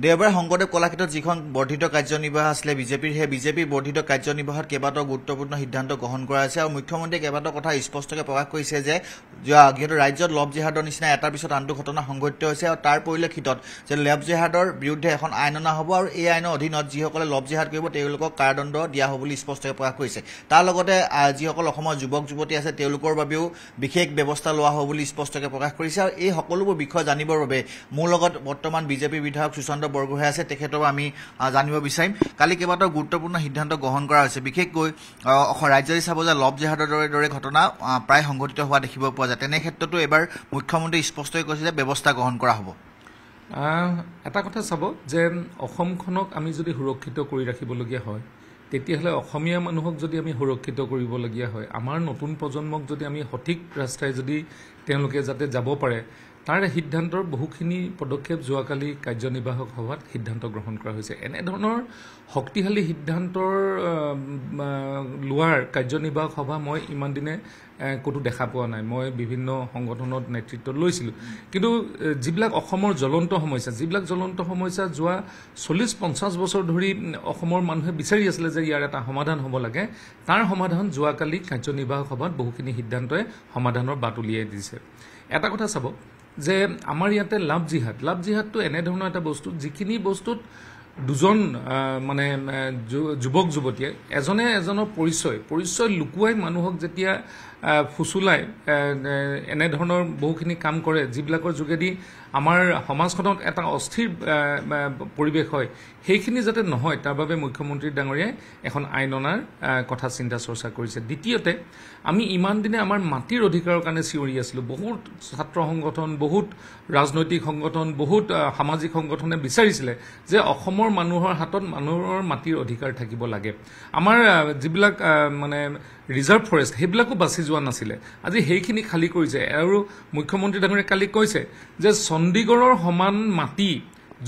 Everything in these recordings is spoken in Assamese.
দেওবাৰে শংকৰদেৱ কলাক্ষেত্ৰত যিখন বৰ্ধিত কাৰ্যনিৰ্বাহ আছিলে বিজেপিৰ সেই বিজেপিৰ বৰ্ধিত কাৰ্যনিৰ্বাহত কেইবাটাও গুৰুত্বপূৰ্ণ সিদ্ধান্ত গ্ৰহণ কৰা হৈছে আৰু মুখ্যমন্ত্ৰীয়ে কেইবাটাও কথা স্পষ্টকৈ প্ৰকাশ কৰিছে যে যিহেতু ৰাজ্যত লভ জেহাদৰ নিচিনা এটাৰ পিছত আনটো ঘটনা সংঘটিত হৈছে আৰু তাৰ পৰিলক্ষিত যে লভ জেহাদৰ বিৰুদ্ধে এখন আইন অনা হ'ব আৰু এই আইনৰ অধীনত যিসকলে লভ জেহাদ কৰিব তেওঁলোকক কাৰাদণ্ড দিয়া হ'ব বুলি স্পষ্টকৈ প্ৰকাশ কৰিছে তাৰ লগতে যিসকল অসমৰ যুৱক যুৱতী আছে তেওঁলোকৰ বাবেও বিশেষ ব্যৱস্থা লোৱা হ'ব বুলি স্পষ্টকৈ প্ৰকাশ কৰিছে আৰু এই সকলোবোৰ বিষয় জানিবৰ বাবে মোৰ লগত বৰ্তমান বিজেপিৰ বিধায়ক সুচন চন্দ্ৰ বৰগোহাঁই আছে তেখেতৰ আমি জানিব বিচাৰিম কালি কেইবাটাও গুৰুত্বপূৰ্ণ সিদ্ধান্ত গ্ৰহণ কৰা হৈছে বিশেষকৈ ৰাজ্যৰে চাব যে লব জেহাদৰ দৰে দৰে ঘটনা প্ৰায় সংঘটিত হোৱা দেখিব পোৱা যায় তেনে ক্ষেত্ৰতো এবাৰ মুখ্যমন্ত্ৰীয়ে স্পষ্টকৈ কৈছে যে ব্যৱস্থা গ্ৰহণ কৰা হ'ব এটা কথা চাব যে অসমখনক আমি যদি সুৰক্ষিত কৰি ৰাখিবলগীয়া হয় তেতিয়াহ'লে অসমীয়া মানুহক যদি আমি সুৰক্ষিত কৰিবলগীয়া হয় আমাৰ নতুন প্ৰজন্মক যদি আমি সঠিক ৰাস্তাই যদি তেওঁলোকে যাতে যাব পাৰে তাৰে সিদ্ধান্তৰ বহুখিনি পদক্ষেপ যোৱাকালি কাৰ্যনিৰ্বাহক সভাত সিদ্ধান্ত গ্ৰহণ কৰা হৈছে এনেধৰণৰ শক্তিশালী সিদ্ধান্তৰ লোৱাৰ কাৰ্যনিৰ্বাহক সভা মই ইমান দিনে ক'তো দেখা পোৱা নাই মই বিভিন্ন সংগঠনত নেতৃত্ব লৈছিলোঁ কিন্তু যিবিলাক অসমৰ জ্বলন্ত সমস্যা যিবিলাক জ্বলন্ত সমস্যা যোৱা চল্লিছ পঞ্চাছ বছৰ ধৰি অসমৰ মানুহে বিচাৰি আছিলে যে ইয়াৰ এটা সমাধান হ'ব লাগে তাৰ সমাধান যোৱাকালি কাৰ্যনিৰ্বাহক সভাত বহুখিনি সিদ্ধান্তই সমাধানৰ বাট উলিয়াই দিছে এটা কথা চাব যে আমাৰ ইয়াতে লাভ জিহাদ লাভ জিহাদটো এনেধৰণৰ এটা বস্তু যিখিনি বস্তুত দুজন মানে যুৱক যুৱতীয়ে এজনে এজনৰ পৰিচয় পৰিচয় লুকুৱাই মানুহক যেতিয়া ফুচুলাই এনেধৰণৰ বহুখিনি কাম কৰে যিবিলাকৰ যোগেদি আমাৰ সমাজখনত এটা অস্থিৰ পৰিৱেশ হয় সেইখিনি যাতে নহয় তাৰ বাবে মুখ্যমন্ত্ৰী ডাঙৰীয়াই এখন আইন অনাৰ কথা চিন্তা চৰ্চা কৰিছে দ্বিতীয়তে আমি ইমান দিনে আমাৰ মাটিৰ অধিকাৰৰ কাৰণে চিঞৰি আছিলোঁ বহুত ছাত্ৰ সংগঠন বহুত ৰাজনৈতিক সংগঠন বহুত সামাজিক সংগঠনে বিচাৰিছিলে যে অসমৰ মানুহৰ হাতত মানুহৰ মাটিৰ অধিকাৰ থাকিব লাগে আমাৰ যিবিলাক মানে ৰিজাৰ্ভ ফৰেষ্ট সেইবিলাকো বাচি যোৱা যোৱা নাছিলে আজি সেইখিনি খালী কৰিছে আৰু মুখ্যমন্ত্ৰী ডাঙৰীয়াই কালি কৈছে যে চণ্ডীগড়ৰ সমান মাটি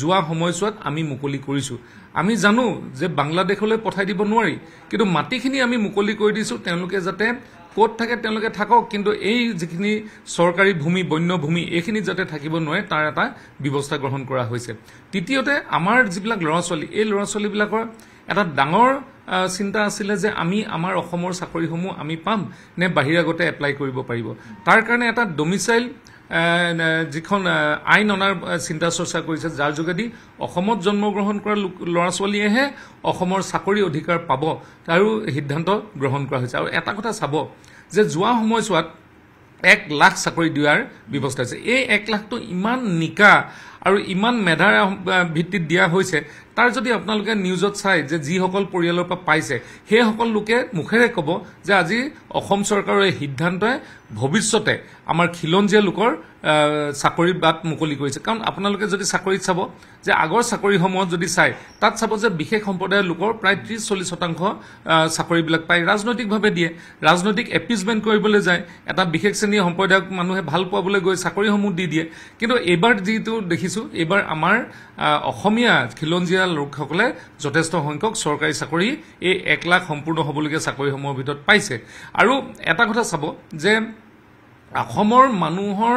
যোৱা সময়ছোৱাত আমি মুকলি কৰিছোঁ আমি জানো যে বাংলাদেশলৈ পঠাই দিব নোৱাৰি কিন্তু মাটিখিনি আমি মুকলি কৰি দিছোঁ তেওঁলোকে যাতে ক'ত থাকে তেওঁলোকে থাকক কিন্তু এই যিখিনি চৰকাৰী ভূমি বন্যভূমি এইখিনি যাতে থাকিব নোৱাৰে তাৰ এটা ব্যৱস্থা গ্ৰহণ কৰা হৈছে তৃতীয়তে আমাৰ যিবিলাক ল'ৰা ছোৱালী এই ল'ৰা ছোৱালীবিলাকৰ এটা ডাঙৰ চিন্তা আছিলে যে আমি আমাৰ অসমৰ চাকৰিসমূহ আমি পাম নে বাহিৰাগতে এপ্লাই কৰিব পাৰিব তাৰ কাৰণে এটা ডমিচাইল যিখন আইন অনাৰ চিন্তা চৰ্চা কৰিছে যাৰ যোগেদি অসমত জন্মগ্ৰহণ কৰা ল'ৰা ছোৱালীয়েহে অসমৰ চাকৰি অধিকাৰ পাব তাৰো সিদ্ধান্ত গ্ৰহণ কৰা হৈছে আৰু এটা কথা চাব যে যোৱা সময়ছোৱাত এক লাখ চাকৰি দিয়াৰ ব্যৱস্থা হৈছে এই এক লাখটো ইমান নিকা আৰু ইমান মেধাৰ ভিত্তিত দিয়া হৈছে তাৰ যদি আপোনালোকে নিউজত চাই যে যিসকল পৰিয়ালৰ পৰা পাইছে সেইসকল লোকে মুখেৰে ক'ব যে আজি অসম চৰকাৰৰ এই সিদ্ধান্তই ভৱিষ্যতে আমাৰ খিলঞ্জীয়া লোকৰ চাকৰিৰ বাট মুকলি কৰিছে কাৰণ আপোনালোকে যদি চাকৰিত চাব যে আগৰ চাকৰিসমূহত যদি চাই তাত চাব যে বিশেষ সম্প্ৰদায়ৰ লোকৰ প্ৰায় ত্ৰিছ চল্লিছ শতাংশ চাকৰিবিলাক পায় ৰাজনৈতিকভাৱে দিয়ে ৰাজনৈতিক এপিজমেণ্ট কৰিবলৈ যায় এটা বিশেষ শ্ৰেণীৰ সম্প্ৰদায়ক মানুহে ভাল পোৱাবলৈ গৈ চাকৰিসমূহ দি দিয়ে কিন্তু এইবাৰ যিটো দেখিছে দেখিছোঁ এইবাৰ আমাৰ অসমীয়া খিলঞ্জীয়া লোকসকলে যথেষ্ট সংখ্যক চৰকাৰী চাকৰি এই এক লাখ সম্পূৰ্ণ হ'বলগীয়া চাকৰিসমূহৰ ভিতৰত পাইছে আৰু এটা কথা চাব যে অসমৰ মানুহৰ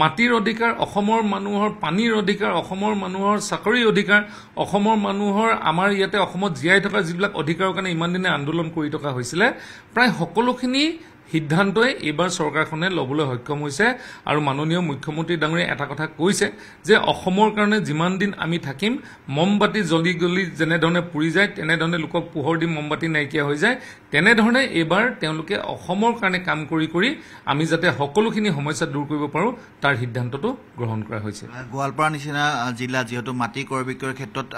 মাটিৰ অধিকাৰ অসমৰ মানুহৰ পানীৰ অধিকাৰ অসমৰ মানুহৰ চাকৰিৰ অধিকাৰ অসমৰ মানুহৰ আমাৰ ইয়াতে অসমত জীয়াই থকা যিবিলাক অধিকাৰৰ কাৰণে ইমান দিনে আন্দোলন কৰি থকা হৈছিলে প্ৰায় সকলোখিনি সিদ্ধান্তই এইবাৰ চৰকাৰখনে ল'বলৈ সক্ষম হৈছে আৰু মাননীয় মুখ্যমন্ত্ৰী ডাঙৰীয়া এটা কথা কৈছে যে অসমৰ কাৰণে যিমান দিন আমি থাকিম মমবাতি জ্বলি গলি যেনেধৰণে পুৰি যায় তেনেধৰণে লোকক পোহৰ দি মমবাতি নাইকিয়া হৈ যায় তেনেধৰণে এইবাৰ তেওঁলোকে অসমৰ কাৰণে কাম কৰি কৰি আমি যাতে সকলোখিনি সমস্যা দূৰ কৰিব পাৰোঁ তাৰ সিদ্ধান্তটো গ্ৰহণ কৰা হৈছে গোৱালপাৰা নিচিনা জিলা যিহেতু মাটি ক্ৰয় বিক্ৰয়ৰ ক্ষেত্ৰত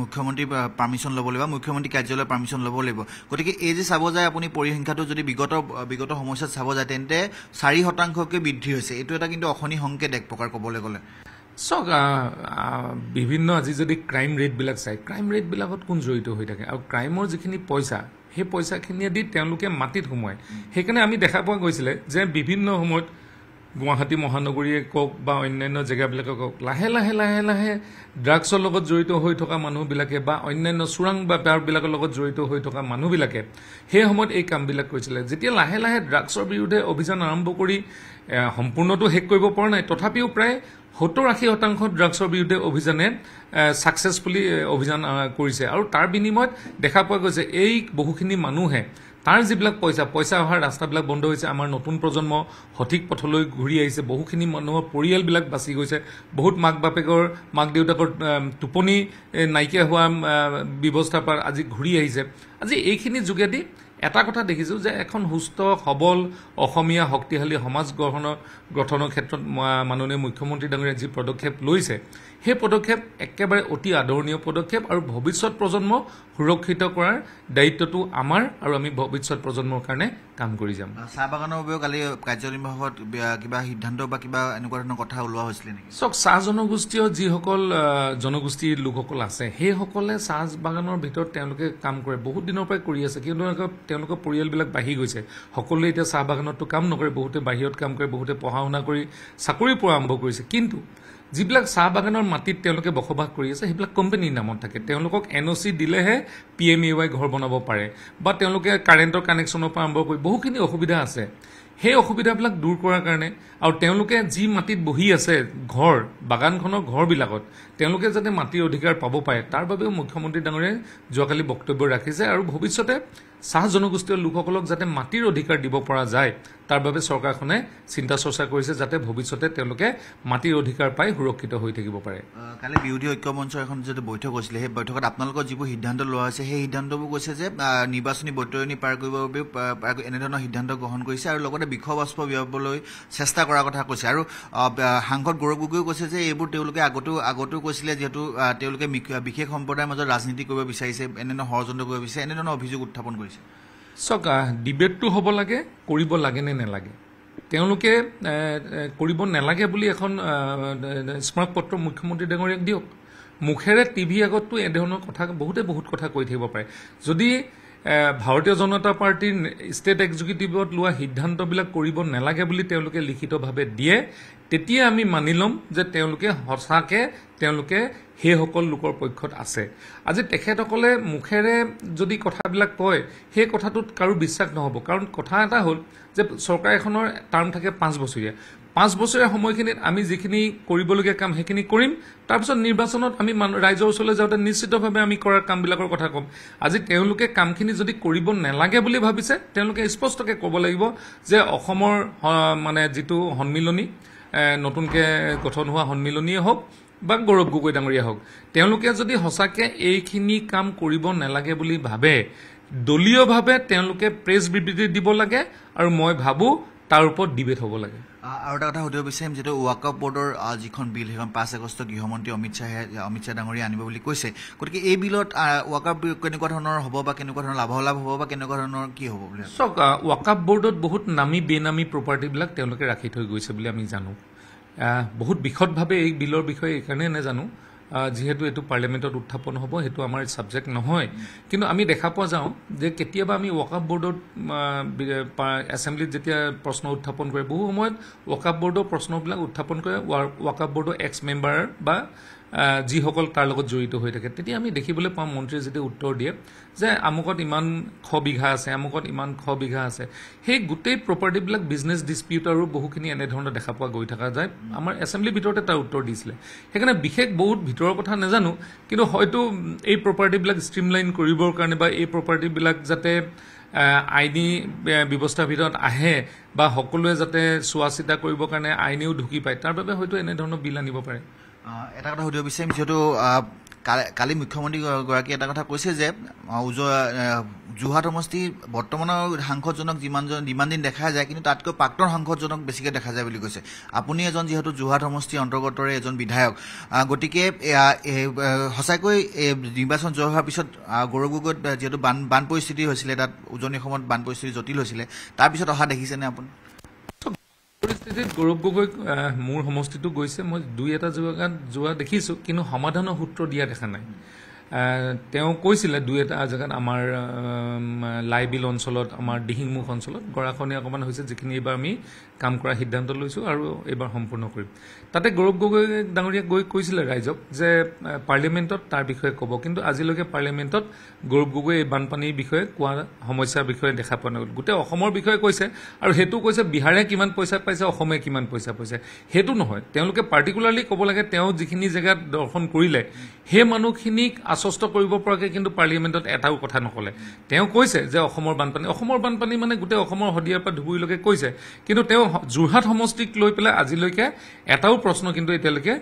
মুখ্যমন্ত্ৰী পাৰ্মিশ্যন ল'ব লাগিব মুখ্যমন্ত্ৰী কাৰ্যালয়ৰ পাৰ্মিশ্যন ল'ব লাগিব গতিকে এই যে চাব যায় আপুনি পৰিসংখ্যাটো যদি বিগত বিগত ক্ষেত্ৰৰ সমস্যাত চাব যায় তেন্তে চাৰি শতাংশকে বৃদ্ধি হৈছে এইটো এটা কিন্তু অশনি সংকেত এক প্ৰকাৰ ক'বলৈ গ'লে চাওক বিভিন্ন আজি যদি ক্ৰাইম ৰেটবিলাক চায় ক্ৰাইম ৰেটবিলাকত কোন জড়িত হৈ থাকে আৰু ক্ৰাইমৰ যিখিনি পইচা সেই পইচাখিনিয়েদি তেওঁলোকে মাটিত সোমোৱায় সেইকাৰণে আমি দেখা পোৱা গৈছিলে যে বিভিন্ন সময়ত গুৱাহাটী মহানগৰীয়ে কওক বা অন্যান্য জেগাবিলাকে কওক লাহে লাহে লাহে লাহে ড্ৰাগছৰ লগত জড়িত হৈ থকা মানুহবিলাকে বা অন্যান্য চোৰাং বা বেপাৰবিলাকৰ লগত জড়িত হৈ থকা মানুহবিলাকে সেই সময়ত এই কামবিলাক কৰিছিলে যেতিয়া লাহে লাহে ড্ৰাগছৰ বিৰুদ্ধে অভিযান আৰম্ভ কৰি সম্পূৰ্ণটো শেষ কৰিব পৰা নাই তথাপিও প্ৰায় সত্তৰ আশী শতাংশ ড্ৰাগছৰ বিৰুদ্ধে অভিযানে ছাকচেছফুলি অভিযান কৰিছে আৰু তাৰ বিনিময়ত দেখা পোৱা গৈছে এই বহুখিনি মানুহে তাৰ যিবিলাক পইচা পইচা অহাৰ ৰাস্তাবিলাক বন্ধ হৈছে আমাৰ নতুন প্ৰজন্ম সঠিক পথলৈ ঘূৰি আহিছে বহুখিনি মানুহৰ পৰিয়ালবিলাক বাচি গৈছে বহুত মাক বাপেকৰ মাক দেউতাকৰ টোপনি নাইকিয়া হোৱা ব্যৱস্থাৰ পৰা আজি ঘূৰি আহিছে আজি এইখিনি যোগেদি এটা কথা দেখিছোঁ যে এখন সুস্থ সবল অসমীয়া শক্তিশালী সমাজ গঠনৰ গঠনৰ ক্ষেত্ৰত মাননীয় মুখ্যমন্ত্ৰী ডাঙৰীয়াই যি পদক্ষেপ লৈছে সেই পদক্ষেপ একেবাৰে অতি আদৰণীয় পদক্ষেপ আৰু ভৱিষ্যত প্ৰজন্ম সুৰক্ষিত কৰাৰ দায়িত্বটো আমাৰ আৰু আমি ভৱিষ্যৎ প্ৰজন্মৰ কাৰণে কাম কৰি যাম চাহ বাগানৰ বাবেও কালি কাৰ্যনিৰ্বাহত কিবা সিদ্ধান্ত বা কিবা এনেকুৱা ধৰণৰ কথা ওলোৱা হৈছিলে নেকি চাওক চাহ জনগোষ্ঠীয় যিসকল জনগোষ্ঠীৰ লোকসকল আছে সেইসকলে চাহ বাগানৰ ভিতৰত তেওঁলোকে কাম কৰে বহুত দিনৰ পৰাই কৰি আছে কিন্তু তেওঁলোকৰ পৰিয়ালবিলাক বাঢ়ি গৈছে সকলোৱে এতিয়া চাহ বাগানততো কাম নকৰে বহুতে বাহিৰত কাম কৰে বহুতে পঢ়া শুনা কৰি চাকৰি পৰা আৰম্ভ কৰিছে কিন্তু যিবিলাক চাহ বাগানৰ মাটিত তেওঁলোকে বসবাস কৰি আছে সেইবিলাক কোম্পানীৰ নামত থাকে তেওঁলোকক এন অ' চি দিলেহে পি এম এ ৱাই ঘৰ বনাব পাৰে বা তেওঁলোকে কাৰেণ্টৰ কানেকশ্যনৰ পৰা আৰম্ভ কৰি বহুখিনি অসুবিধা আছে সেই অসুবিধাবিলাক দূৰ কৰাৰ কাৰণে আৰু তেওঁলোকে যি মাটিত বহি আছে ঘৰ বাগানখনৰ ঘৰবিলাকত তেওঁলোকে যাতে মাটিৰ অধিকাৰ পাব পাৰে তাৰ বাবেও মুখ্যমন্ত্ৰী ডাঙৰীয়াই যোৱাকালি বক্তব্য ৰাখিছে আৰু ভৱিষ্যতে চাহ জনগোষ্ঠীয় লোকসকলক যাতে মাটিৰ অধিকাৰ দিব পৰা যায় তাৰ বাবে চৰকাৰখনে চিন্তা চৰ্চা কৰিছে যাতে ভৱিষ্যতে তেওঁলোকে মাটিৰ অধিকাৰ পাই সুৰক্ষিত হৈ থাকিব পাৰে কালি বিৰোধী ঐক্য মঞ্চৰ এখন যিটো বৈঠক হৈছিলে সেই বৈঠকত আপোনালোকৰ যিবোৰ সিদ্ধান্ত লোৱা হৈছে সেই সিদ্ধান্তবোৰ কৈছে যে নিৰ্বাচনী বৈতৰণি পাৰ কৰিবৰ বাবেও এনেধৰণৰ সিদ্ধান্ত গ্ৰহণ কৰিছে আৰু লগতে এটা বিষয়বাস্প বিয়াবলৈ চেষ্টা কৰাৰ কথা কৈছে আৰু সাংসদ গৌৰৱ গগৈয়ে কৈছে যে এইবোৰ তেওঁলোকে আগতেও আগতেও কৈছিলে যিহেতু তেওঁলোকে বিশেষ সম্প্ৰদায়ৰ মাজত ৰাজনীতি কৰিব বিচাৰিছে এনেধৰণৰ ষড়যন্ত্ৰ কৰিব বিচাৰিছে এনেধৰণৰ অভিযোগ উত্থাপন কৰিছে চক ডিবেটটো হ'ব লাগে কৰিব লাগে নে নালাগে তেওঁলোকে কৰিব নালাগে বুলি এখন স্মাৰক পত্ৰ মুখ্যমন্ত্ৰী ডাঙৰীয়াক দিয়ক মুখেৰে টিভি আগততো এনেধৰণৰ কথা বহুতে বহুত কথা কৈ থাকিব পাৰে যদি ভাৰতীয় জনতা পাৰ্টীৰ ষ্টেট এক্সিকিউটিভত লোৱা সিদ্ধান্তবিলাক কৰিব নালাগে বুলি তেওঁলোকে লিখিতভাৱে দিয়ে তেতিয়া আমি মানি ল'ম যে তেওঁলোকে সঁচাকৈ তেওঁলোকে সেইসকল লোকৰ পক্ষত আছে আজি তেখেতসকলে মুখেৰে যদি কথাবিলাক কয় সেই কথাটোত কাৰো বিশ্বাস নহ'ব কাৰণ কথা এটা হ'ল যে চৰকাৰ এখনৰ টাৰ্ম থাকে পাঁচ বছৰীয়া পাঁচ বছৰীয়া সময়খিনিত আমি যিখিনি কৰিবলগীয়া কাম সেইখিনি কৰিম তাৰপিছত নিৰ্বাচনত আমি ৰাইজৰ ওচৰলৈ যাওঁতে নিশ্চিতভাৱে আমি কৰা কামবিলাকৰ কথা ক'ম আজি তেওঁলোকে কামখিনি যদি কৰিব নেলাগে বুলি ভাবিছে তেওঁলোকে স্পষ্টকৈ ক'ব লাগিব যে অসমৰ মানে যিটো সন্মিলনী নতুনকৈ গঠন হোৱা সন্মিলনীয়ে হওক বা গৌৰৱ গগৈ ডাঙৰীয়া হওক তেওঁলোকে যদি সঁচাকৈ এইখিনি কাম কৰিব নালাগে বুলি ভাবে দলীয়ভাৱে তেওঁলোকে প্ৰেছ বিবৃতি দিব লাগে আৰু মই ভাবোঁ তাৰ ওপৰত ডিবেট হ'ব লাগে আৰু এটা কথা সুধিব বিচাৰিম যিহেতু ৱাকআপ বৰ্ডৰ যিখন বিল সেইখন পাঁচ আগষ্ট গৃহমন্ত্ৰী অমিত শ্বাহে অমিত শ্বাহ ডাঙৰীয়া আনিব বুলি কৈছে গতিকে এই বিলত ৱাকআপ কেনেকুৱা ধৰণৰ হ'ব বা কেনেকুৱা ধৰণৰ লাভালাভ হ'ব বা কেনেকুৱা ধৰণৰ কি হ'ব বুলি চাওক ৱাকআপ বৰ্ডত বহুত নামী বেনামী প্ৰপাৰ্টিবিলাক তেওঁলোকে ৰাখি থৈ গৈছে বুলি আমি জানো বহুত বিশদভাৱে এই বিলৰ বিষয়ে এইকাৰণে নাজানো যিহেতু এইটো পাৰ্লিয়ামেণ্টত উত্থাপন হ'ব সেইটো আমাৰ ছাবজেক্ট নহয় কিন্তু আমি দেখা পোৱা যাওঁ যে কেতিয়াবা আমি ৱৰ্কআপ বৰ্ডত এছেম্বলিত যেতিয়া প্ৰশ্ন উত্থাপন কৰে বহু সময়ত ৱৰ্কআপ বৰ্ডৰ প্ৰশ্নবিলাক উত্থাপন কৰে ৱাৰ ৱৰ্কআপ বৰ্ডৰ এক্স মেম্বাৰ বা যিসকল তাৰ লগত জড়িত হৈ থাকে তেতিয়া আমি দেখিবলৈ পাওঁ মন্ত্ৰীয়ে যেতিয়া উত্তৰ দিয়ে যে আমুকত ইমান খ বিঘা আছে আমুকত ইমান খ বিঘা আছে সেই গোটেই প্ৰপাৰ্টিবিলাক বিজনেছ আৰু বহুখিনি এনেধৰণৰ দেখা পোৱা গৈ থকা যায় আমাৰ এছেম্বলিৰ ভিতৰতে তাৰ উত্তৰ দিছিলে সেইকাৰণে বিশেষ বহুত ভিতৰৰ কথা নাজানো কিন্তু হয়তো এই প্ৰপাৰ্টিবিলাক ষ্ট্ৰীমলাইন কৰিবৰ কাৰণে বা এই প্ৰপাৰ্টিবিলাক যাতে আইনী ব্যৱস্থাৰ ভিতৰত আহে বা সকলোৱে যাতে চোৱা চিতা কৰিবৰ কাৰণে আইনেও ঢুকি পায় তাৰ বাবে হয়তো এনেধৰণৰ বিল আনিব পাৰে এটা কথা সুধিব বিচাৰিম যিহেতু কালি মুখ্যমন্ত্ৰীগৰাকীয়ে এটা কথা কৈছে যে যোৰহাট সমষ্টি বৰ্তমানৰ সাংসদজনক যিমানজন যিমান দিন দেখা যায় কিন্তু তাতকৈ প্ৰাক্তন সাংসদজনক বেছিকৈ দেখা যায় বুলি কৈছে আপুনি এজন যিহেতু যোৰহাট সমষ্টিৰ অন্তৰ্গতৰে এজন বিধায়ক গতিকে সঁচাকৈ নিৰ্বাচন জয় হোৱাৰ পিছত গৌৰৱ গগৈত যিহেতু বান বান পৰিস্থিতি হৈছিলে তাত উজনি অসমত বান পৰিস্থিতি জটিল হৈছিলে তাৰপিছত অহা দেখিছেনে আপুনি সমষ্টিত গৌৰৱ গগৈ মোৰ সমষ্টিটো গৈছে মই দুই এটা জেগাত যোৱা দেখিছোঁ কিন্তু সমাধানৰ সূত্ৰ দিয়া দেখা নাই তেওঁ কৈছিলে দুই এটা জেগাত আমাৰ লাইবিল অঞ্চলত আমাৰ দিহিংমুখ অঞ্চলত গৰাখনি অকণমান হৈছে যিখিনি এইবাৰ আমি কাম কৰাৰ সিদ্ধান্ত লৈছোঁ আৰু এইবাৰ সম্পূৰ্ণ কৰিম তাতে গৌৰৱ গগৈ ডাঙৰীয়া গৈ কৈছিলে ৰাইজক যে পাৰ্লিয়ামেণ্টত তাৰ বিষয়ে ক'ব কিন্তু আজিলৈকে পাৰ্লিয়ামেণ্টত গৌৰৱ গগৈ এই বানপানীৰ বিষয়ে কোৱা সমস্যাৰ বিষয়ে দেখা পোৱা নগ'ল গোটেই অসমৰ বিষয়ে কৈছে আৰু সেইটো কৈছে বিহাৰে কিমান পইচা পাইছে অসমে কিমান পইচা পাইছে সেইটো নহয় তেওঁলোকে পাৰ্টিকুলাৰলি ক'ব লাগে তেওঁ যিখিনি জেগাত দৰ্শন কৰিলে সেই মানুহখিনিক আশ্বস্ত কৰিব পৰাকৈ কিন্তু পাৰ্লিয়ামেণ্টত এটাও কথা নকলে তেওঁ কৈছে যে অসমৰ বানপানী অসমৰ বানপানী মানে গোটেই অসমৰ শদিয়াৰ পৰা ধুবুৰীলৈকে কৈছে কিন্তু তেওঁ যোৰহাট সমষ্টিক লৈ পেলাই আজিলৈকে এটাও প্ৰশ্ন কিন্তু এতিয়ালৈকে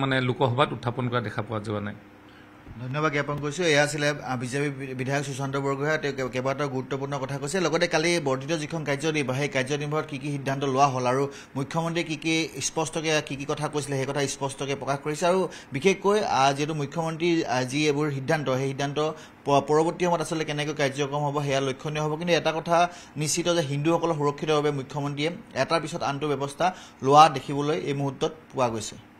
মানে লোকসভাত উত্থাপন কৰা দেখা পোৱা যোৱা নাই ধন্যবাদ জ্ঞাপন কৰিছোঁ এয়া আছিলে বিজেপি বিধায়ক সুশান্ত বৰগোহাঁই তেওঁ কেইবাটাও গুৰুত্বপূৰ্ণ কথা কৈছে লগতে কালি বৰ্ধিত যিখন কাৰ্যনিৰ্বাহ সেই কাৰ্যনিৰ্বাহত কি কি সিদ্ধান্ত লোৱা হ'ল আৰু মুখ্যমন্ত্ৰীয়ে কি কি স্পষ্টকৈ কি কি কথা কৈছিলে সেই কথা স্পষ্টকৈ প্ৰকাশ কৰিছে আৰু বিশেষকৈ যিহেতু মুখ্যমন্ত্ৰী যি এইবোৰ সিদ্ধান্ত সেই সিদ্ধান্ত পৰৱৰ্তী সময়ত আচলতে কেনেকৈ কাৰ্যক্ৰম হ'ব সেয়া লক্ষণীয় হ'ব কিন্তু এটা কথা নিশ্চিত যে হিন্দুসকলৰ সুৰক্ষিতভাৱে মুখ্যমন্ত্ৰীয়ে এটাৰ পিছত আনটো ব্যৱস্থা লোৱা দেখিবলৈ এই মুহূৰ্তত পোৱা গৈছে